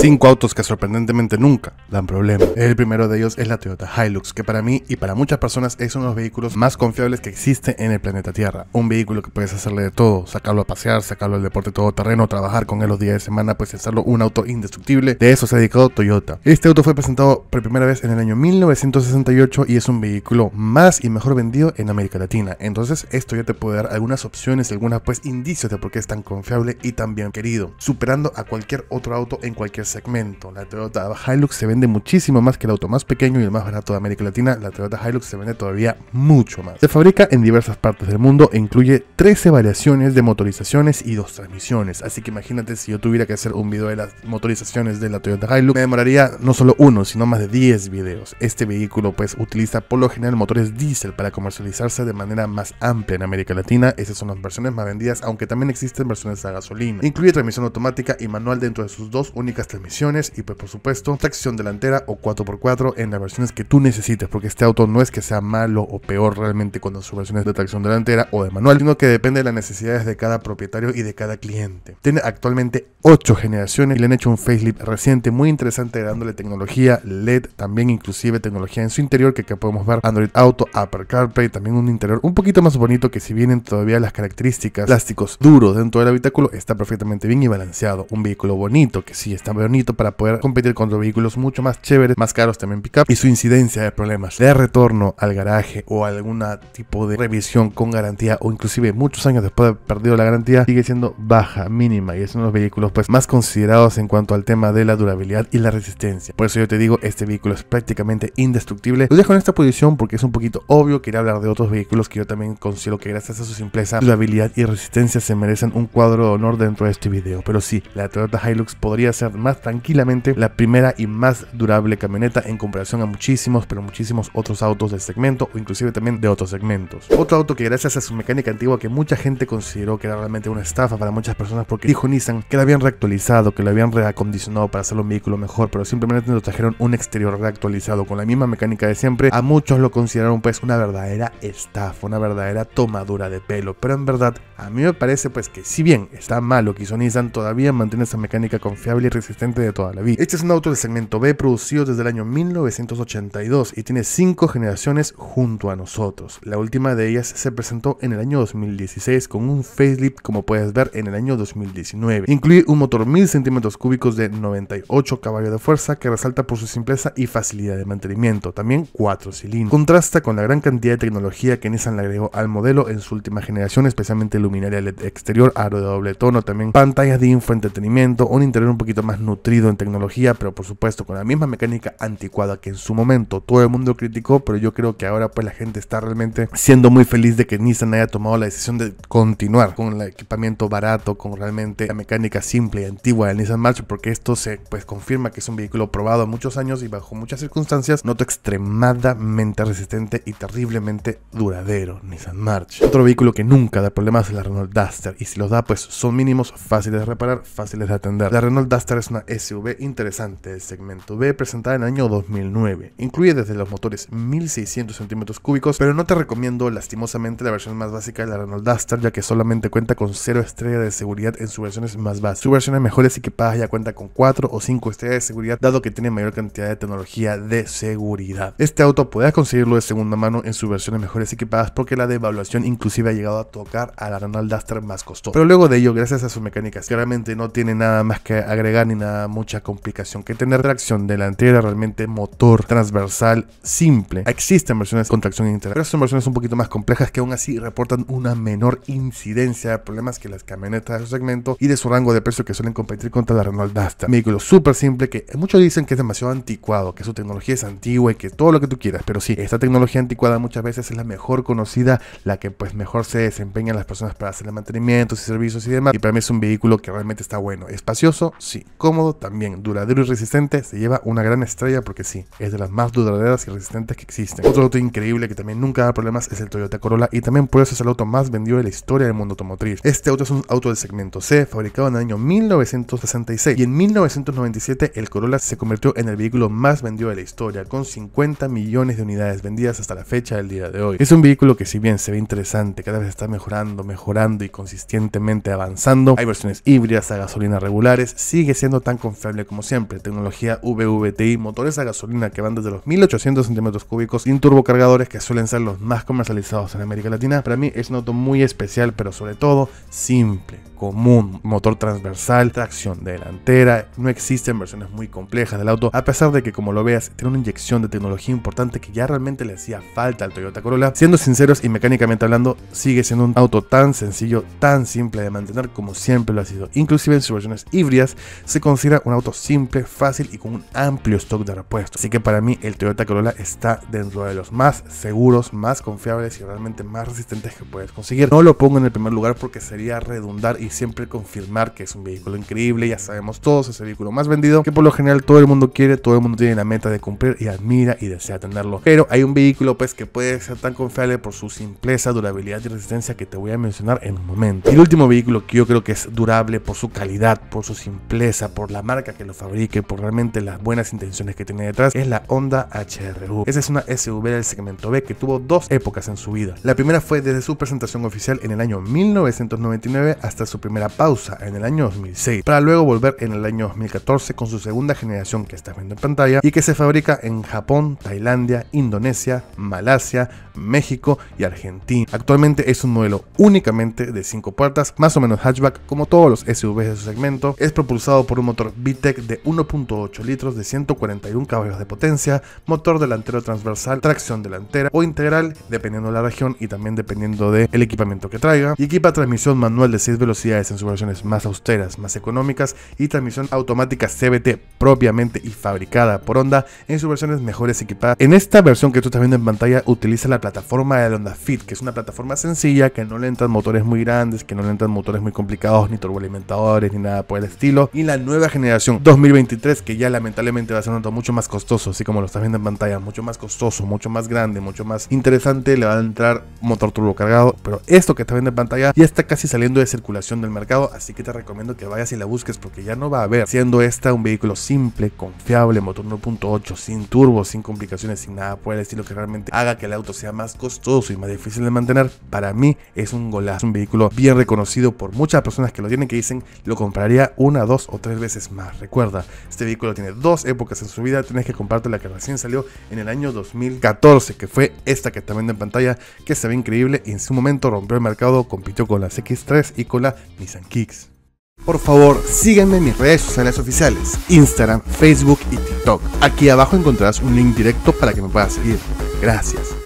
Cinco autos que sorprendentemente nunca dan problema. El primero de ellos es la Toyota Hilux, que para mí y para muchas personas es uno de los vehículos más confiables que existe en el planeta Tierra. Un vehículo que puedes hacerle de todo, sacarlo a pasear, sacarlo al deporte todoterreno, trabajar con él los días de semana, pues hacerlo un auto indestructible. De eso se ha dedicado Toyota. Este auto fue presentado por primera vez en el año 1968 y es un vehículo más y mejor vendido en América Latina. Entonces esto ya te puede dar algunas opciones, algunas pues indicios de por qué es tan confiable y tan bien querido, superando a cualquier otro auto en cualquier segmento. La Toyota Hilux se vende muchísimo más que el auto más pequeño y el más barato de América Latina. La Toyota Hilux se vende todavía mucho más. Se fabrica en diversas partes del mundo e incluye 13 variaciones de motorizaciones y dos transmisiones. Así que imagínate si yo tuviera que hacer un video de las motorizaciones de la Toyota Hilux, me demoraría no solo uno, sino más de 10 videos. Este vehículo pues utiliza por lo general motores diésel para comercializarse de manera más amplia en América Latina. Esas son las versiones más vendidas, aunque también existen versiones a gasolina. Incluye transmisión automática y manual dentro de sus dos únicas misiones y pues por supuesto tracción delantera o 4x4 en las versiones que tú necesites, porque este auto no es que sea malo o peor realmente cuando su versión es de tracción delantera o de manual, sino que depende de las necesidades de cada propietario y de cada cliente. Tiene actualmente 8 generaciones y le han hecho un facelift reciente muy interesante dándole tecnología LED, también inclusive tecnología en su interior que acá podemos ver Android Auto, Upper CarPlay, también un interior un poquito más bonito que si vienen todavía las características plásticos duros dentro del habitáculo está perfectamente bien y balanceado. Un vehículo bonito que sí está para poder competir contra vehículos mucho más chéveres, más caros también pickup y su incidencia de problemas de retorno al garaje o algún tipo de revisión con garantía o inclusive muchos años después de haber perdido la garantía sigue siendo baja, mínima y es uno de los vehículos pues más considerados en cuanto al tema de la durabilidad y la resistencia. Por eso yo te digo, este vehículo es prácticamente indestructible. Lo dejo en esta posición porque es un poquito obvio, quería hablar de otros vehículos que yo también considero que gracias a su simpleza, durabilidad y resistencia se merecen un cuadro de honor dentro de este video. Pero sí, la Toyota Hilux podría ser más tranquilamente la primera y más durable camioneta en comparación a muchísimos, pero muchísimos otros autos del segmento o inclusive también de otros segmentos. Otro auto que gracias a su mecánica antigua que mucha gente consideró que era realmente una estafa para muchas personas porque dijo Nissan que lo habían reactualizado, que lo habían reacondicionado para hacerlo un vehículo mejor, pero simplemente nos trajeron un exterior reactualizado con la misma mecánica de siempre, a muchos lo consideraron pues una verdadera estafa, una verdadera tomadura de pelo, pero en verdad a mí me parece pues que si bien está malo que hizo Nissan, todavía mantiene esa mecánica confiable y resistente de toda la vida. Este es un auto del segmento B producido desde el año 1982 y tiene cinco generaciones junto a nosotros. La última de ellas se presentó en el año 2016 con un facelift como puedes ver en el año 2019. Incluye un motor 1000 centímetros cúbicos de 98 caballos de fuerza que resalta por su simpleza y facilidad de mantenimiento, también 4 cilindros. Contrasta con la gran cantidad de tecnología que Nissan le agregó al modelo en su última generación, especialmente luminaria LED exterior, aro de doble tono, también pantallas de infoentretenimiento, un interior un poquito más nutrido en tecnología, pero por supuesto con la misma mecánica anticuada que en su momento todo el mundo criticó, pero yo creo que ahora pues la gente está realmente siendo muy feliz de que Nissan haya tomado la decisión de continuar con el equipamiento barato, con realmente la mecánica simple y antigua del Nissan March, porque esto se pues confirma que es un vehículo probado muchos años y bajo muchas circunstancias noto extremadamente resistente y terriblemente duradero Nissan March. Otro vehículo que nunca da problemas es la Renault Duster y si los da pues son mínimos, fáciles de reparar, fáciles de atender. La Renault Duster es una SV interesante el segmento B presentada en el año 2009. Incluye desde los motores 1600 centímetros cúbicos, pero no te recomiendo lastimosamente la versión más básica de la Renault Duster, ya que solamente cuenta con 0 estrella de seguridad en sus versiones más básicas. Sus versiones mejores equipadas ya cuenta con 4 o 5 estrellas de seguridad, dado que tiene mayor cantidad de tecnología de seguridad. Este auto puedes conseguirlo de segunda mano en sus versiones mejores equipadas porque la devaluación inclusive ha llegado a tocar al la Renault Duster más costoso Pero luego de ello, gracias a sus mecánicas, claramente no tiene nada más que agregar ni nada mucha complicación que tener. Tracción delantera, realmente motor transversal simple. Existen versiones con tracción interna, pero son versiones un poquito más complejas que aún así reportan una menor incidencia de problemas que las camionetas de su segmento y de su rango de precio que suelen competir contra la Renault Duster. Un vehículo súper simple que muchos dicen que es demasiado anticuado, que su tecnología es antigua y que todo lo que tú quieras, pero sí, esta tecnología anticuada muchas veces es la mejor conocida, la que pues mejor se desempeñan las personas para hacerle mantenimientos y servicios y demás. Y para mí es un vehículo que realmente está bueno. Espacioso, sí también duradero y resistente, se lleva una gran estrella porque sí, es de las más duraderas y resistentes que existen. Otro auto increíble que también nunca da problemas es el Toyota Corolla y también por eso es el auto más vendido de la historia del mundo automotriz. Este auto es un auto del segmento C, fabricado en el año 1966 y en 1997 el Corolla se convirtió en el vehículo más vendido de la historia con 50 millones de unidades vendidas hasta la fecha del día de hoy. Es un vehículo que si bien se ve interesante, cada vez está mejorando, mejorando y consistentemente avanzando, hay versiones híbridas a gasolina regulares, sigue siendo tan confiable como siempre. Tecnología VVTi, motores a gasolina que van desde los 1800 centímetros cúbicos sin turbocargadores que suelen ser los más comercializados en América Latina. Para mí es un auto muy especial, pero sobre todo simple común, motor transversal, tracción delantera, no existen versiones muy complejas del auto, a pesar de que como lo veas tiene una inyección de tecnología importante que ya realmente le hacía falta al Toyota Corolla, siendo sinceros y mecánicamente hablando, sigue siendo un auto tan sencillo, tan simple de mantener como siempre lo ha sido, inclusive en sus versiones híbridas se considera un auto simple, fácil y con un amplio stock de repuestos, así que para mí el Toyota Corolla está dentro de los más seguros, más confiables y realmente más resistentes que puedes conseguir, no lo pongo en el primer lugar porque sería redundar y siempre confirmar que es un vehículo increíble, ya sabemos todos, es el vehículo más vendido, que por lo general todo el mundo quiere, todo el mundo tiene la meta de cumplir y admira y desea tenerlo. Pero hay un vehículo pues que puede ser tan confiable por su simpleza, durabilidad y resistencia que te voy a mencionar en un momento. Y el último vehículo que yo creo que es durable por su calidad, por su simpleza, por la marca que lo fabrique, por realmente las buenas intenciones que tiene detrás, es la Honda HRV. Esa es una SUV del segmento B que tuvo dos épocas en su vida. La primera fue desde su presentación oficial en el año 1999 hasta su primera pausa en el año 2006, para luego volver en el año 2014 con su segunda generación que está viendo en pantalla y que se fabrica en Japón, Tailandia, Indonesia, Malasia, México y Argentina. Actualmente es un modelo únicamente de 5 puertas, más o menos hatchback como todos los SUVs de su segmento, es propulsado por un motor VTEC de 1.8 litros de 141 caballos de potencia, motor delantero transversal, tracción delantera o integral, dependiendo de la región y también dependiendo del equipamiento que traiga, y equipa transmisión manual de 6 velocidades en sus versiones más austeras, más económicas y transmisión automática CBT propiamente y fabricada por Honda en sus versiones mejores equipadas. En esta versión que tú estás viendo en pantalla utiliza la plataforma de Honda Fit, que es una plataforma sencilla que no le entran motores muy grandes, que no le entran motores muy complicados, ni turboalimentadores, ni nada por el estilo. Y la nueva generación 2023 que ya lamentablemente va a ser un auto mucho más costoso, así como lo estás viendo en pantalla, mucho más costoso, mucho más grande, mucho más interesante, le va a entrar motor turbo cargado, pero esto que estás viendo en pantalla ya está casi saliendo de circulación el mercado, así que te recomiendo que vayas y la busques porque ya no va a haber, siendo esta un vehículo simple, confiable, motor 1.8, sin turbo, sin complicaciones, sin nada por el estilo que realmente haga que el auto sea más costoso y más difícil de mantener. Para mí es un golazo, un vehículo bien reconocido por muchas personas que lo tienen que dicen lo compraría una, dos o tres veces más. Recuerda, este vehículo tiene dos épocas en su vida, tienes que comprarte la que recién salió en el año 2014, que fue esta que está viendo en pantalla, que se ve increíble y en su momento rompió el mercado, compitió con las X3 y con la misan Kicks. Por favor, síganme en mis redes sociales oficiales, Instagram, Facebook y TikTok. Aquí abajo encontrarás un link directo para que me puedas seguir. Gracias.